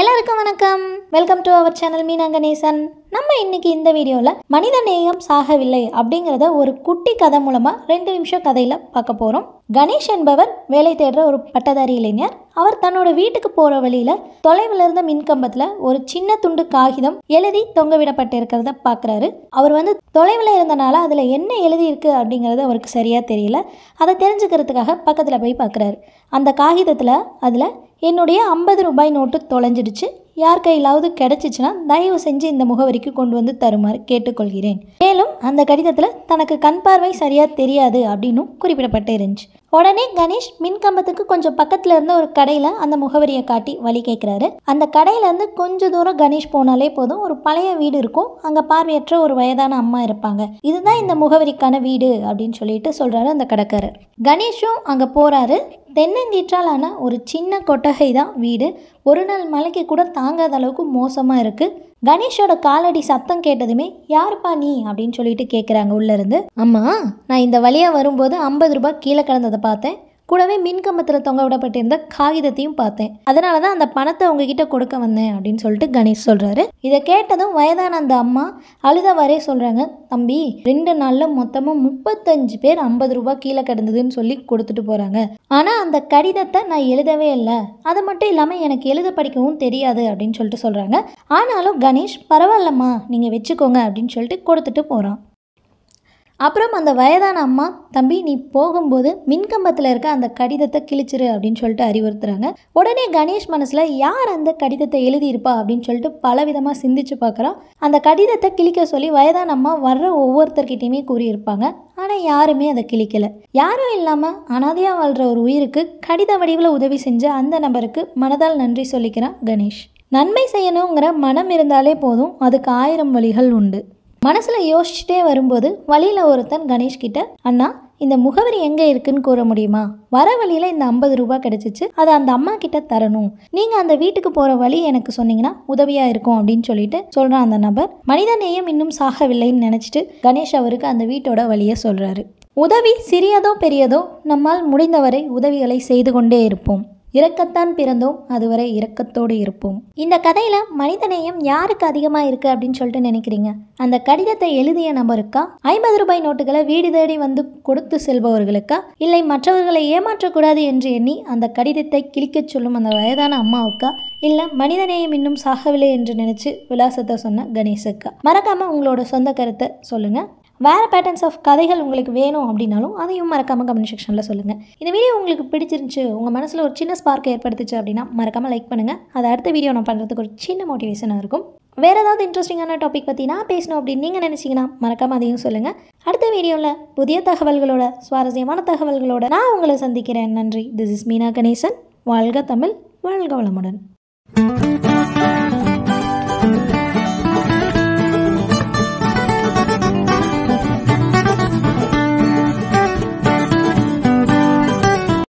எல்லாருக்கும் வணக்கம் welcome to our channel Meena Ganesan நம்ம இன்னைக்கு இந்த வீடியோவில் மனித நேயம் சாகவில்லை அப்படிங்கிறத ஒரு குட்டி கதை மூலமாக ரெண்டு நிமிஷம் கதையில் பார்க்க போகிறோம் கணேஷ் என்பவர் வேலை தேடுற ஒரு பட்டதாரி இளைஞர் அவர் தன்னோட வீட்டுக்கு போகிற வழியில் தொலைவில் இருந்த மின்கம்பத்தில் ஒரு சின்ன துண்டு காகிதம் எழுதி தொங்கவிடப்பட்டிருக்கிறத பார்க்குறாரு அவர் வந்து தொலைவில் இருந்தனால அதில் என்ன எழுதி இருக்குது அப்படிங்கிறது அவருக்கு சரியாக தெரியல அதை தெரிஞ்சுக்கிறதுக்காக பக்கத்தில் போய் பார்க்குறாரு அந்த காகிதத்தில் அதில் என்னுடைய ஐம்பது ரூபாய் நோட்டு தொலைஞ்சிடுச்சு யார் கையிலாவது கிடச்சிச்சுன்னா தயவு செஞ்சு இந்த முகவரிக்கு கொண்டு வந்து தருமாறு கேட்டுக்கொள்கிறேன் மேலும் அந்த கடிதத்தில் தனக்கு கண் பார்வை சரியாக தெரியாது அப்படின்னும் குறிப்பிடப்பட்டு இருந்துச்சு உடனே கணேஷ் மின்கம்பத்துக்கு கொஞ்சம் பக்கத்தில் இருந்த ஒரு கடையில் அந்த முகவரியை காட்டி வழி கேட்குறாரு அந்த இருந்து கொஞ்ச தூரம் கணேஷ் போனாலே போதும் ஒரு பழைய வீடு இருக்கும் அங்கே பார்வையற்ற ஒரு வயதான அம்மா இருப்பாங்க இதுதான் இந்த முகவரிக்கான வீடு அப்படின்னு சொல்லிட்டு சொல்கிறாரு அந்த கடைக்காரர் கணேஷும் அங்கே போகிறாரு தென்னங்கீற்றாலான ஒரு சின்ன கொட்டகை தான் வீடு ஒரு நாள் மலைக்கு கூட தாங்காத அளவுக்கு மோசமாக இருக்குது கணேஷோட காலடி சத்தம் கேட்டதுமே யாருப்பா நீ அப்படின்னு சொல்லிட்டு கேட்குறாங்க உள்ளேருந்து அம்மா நான் இந்த வழியாக வரும்போது ஐம்பது ரூபாய் கீழே கிடந்ததை பார்த்தேன் கூடவே மின் கம்பத்தில் தொங்க விடப்பட்டிருந்த காகிதத்தையும் பார்த்தேன் அதனால தான் அந்த பணத்தை உங்ககிட்ட கொடுக்க வந்தேன் அப்படின்னு சொல்லிட்டு கணேஷ் சொல்கிறாரு இதை கேட்டதும் வயதான அந்த அம்மா அழுதவாறே சொல்கிறாங்க தம்பி ரெண்டு நாளில் மொத்தமாக முப்பத்தஞ்சு பேர் ஐம்பது ரூபா கீழே கிடந்ததுன்னு சொல்லி கொடுத்துட்டு போகிறாங்க ஆனால் அந்த கடிதத்தை நான் எழுதவே இல்லை அது மட்டும் இல்லாமல் எனக்கு எழுத படிக்கவும் தெரியாது அப்படின்னு சொல்லிட்டு சொல்கிறாங்க ஆனாலும் கணேஷ் பரவாயில்லம்மா நீங்கள் வச்சுக்கோங்க அப்படின்னு சொல்லிட்டு கொடுத்துட்டு போகிறான் அப்புறம் அந்த வயதான அம்மா தம்பி நீ போகும்போது மின்கம்பத்தில் இருக்க அந்த கடிதத்தை கிழிச்சிரு அப்படின்னு சொல்லிட்டு அறிவுறுத்துறாங்க உடனே கணேஷ் மனசில் யார் அந்த கடிதத்தை எழுதியிருப்பா அப்படின்னு சொல்லிட்டு பலவிதமாக சிந்திச்சு பார்க்குறான் அந்த கடிதத்தை கிழிக்க சொல்லி வயதான அம்மா வர்ற ஒவ்வொருத்தர்கிட்டையுமே கூறியிருப்பாங்க ஆனால் யாருமே அதை கிழிக்கலை யாரும் இல்லாமல் அனாதையாக வாழ்கிற ஒரு உயிருக்கு கடித வடிவில் உதவி செஞ்ச அந்த நபருக்கு மனதால் நன்றி சொல்லிக்கிறான் கணேஷ் நன்மை செய்யணுங்கிற மனம் இருந்தாலே போதும் அதுக்கு ஆயிரம் வழிகள் உண்டு மனசில் யோசிச்சுட்டே வரும்போது வழியில் ஒருத்தன் கணேஷ் கிட்ட அண்ணா இந்த முகவரி எங்கே இருக்குன்னு கூற முடியுமா வர வழியில் இந்த ஐம்பது ரூபா கிடச்சிச்சு அதை அந்த அம்மா கிட்ட தரணும் நீங்கள் அந்த வீட்டுக்கு போகிற வழி எனக்கு சொன்னீங்கன்னா உதவியாக இருக்கும் அப்படின்னு சொல்லிட்டு சொல்கிறான் அந்த நபர் நேயம் இன்னும் சாகவில்லைன்னு நினச்சிட்டு கணேஷ் அவருக்கு அந்த வீட்டோட வழியை சொல்கிறாரு உதவி சிறியதோ பெரியதோ நம்மால் முடிந்தவரை உதவிகளை செய்து கொண்டே இருப்போம் இறக்கத்தான் பிறந்தோம் அதுவரை இறக்கத்தோடு இருப்போம் இந்த கதையில் மனிதநேயம் யாருக்கு அதிகமாக இருக்குது அப்படின்னு சொல்லிட்டு நினைக்கிறீங்க அந்த கடிதத்தை எழுதிய நபருக்கா ஐம்பது ரூபாய் நோட்டுகளை வீடு தேடி வந்து கொடுத்து செல்பவர்களுக்கா இல்லை மற்றவர்களை ஏமாற்றக்கூடாது என்று எண்ணி அந்த கடிதத்தை கிழிக்கச் சொல்லும் அந்த வயதான அம்மாவுக்கா இல்லை மனிதநேயம் இன்னும் சாகவில்லை என்று நினச்சி விலாசத்தை சொன்ன கணேசுக்கா மறக்காமல் உங்களோட சொந்த கருத்தை சொல்லுங்கள் வேறு பேட்டர்ன்ஸ் ஆஃப் கதைகள் உங்களுக்கு வேணும் அப்படின்னாலும் அதையும் மறக்காமல் கமெண்ட் செக்ஷனில் சொல்லுங்கள் இந்த வீடியோ உங்களுக்கு பிடிச்சிருந்துச்சு உங்கள் மனசில் ஒரு சின்ன ஸ்பார்க் ஏற்படுத்துச்சு அப்படின்னா மறக்காமல் லைக் பண்ணுங்கள் அது அடுத்த வீடியோ நான் பண்ணுறதுக்கு ஒரு சின்ன மோட்டிவேஷனாக இருக்கும் வேறு ஏதாவது இன்ட்ரெஸ்டிங்கான டாபிக் பற்றி நான் பேசணும் அப்படின்னு நீங்கள் நினச்சிங்கன்னா மறக்காமல் அதையும் சொல்லுங்கள் அடுத்த வீடியோவில் புதிய தகவல்களோட சுவாரஸ்யமான தகவல்களோட நான் உங்களை சந்திக்கிறேன் நன்றி திஸ் இஸ் மீனா கணேசன் வாழ்க தமிழ் வாழ்க வளமுடன்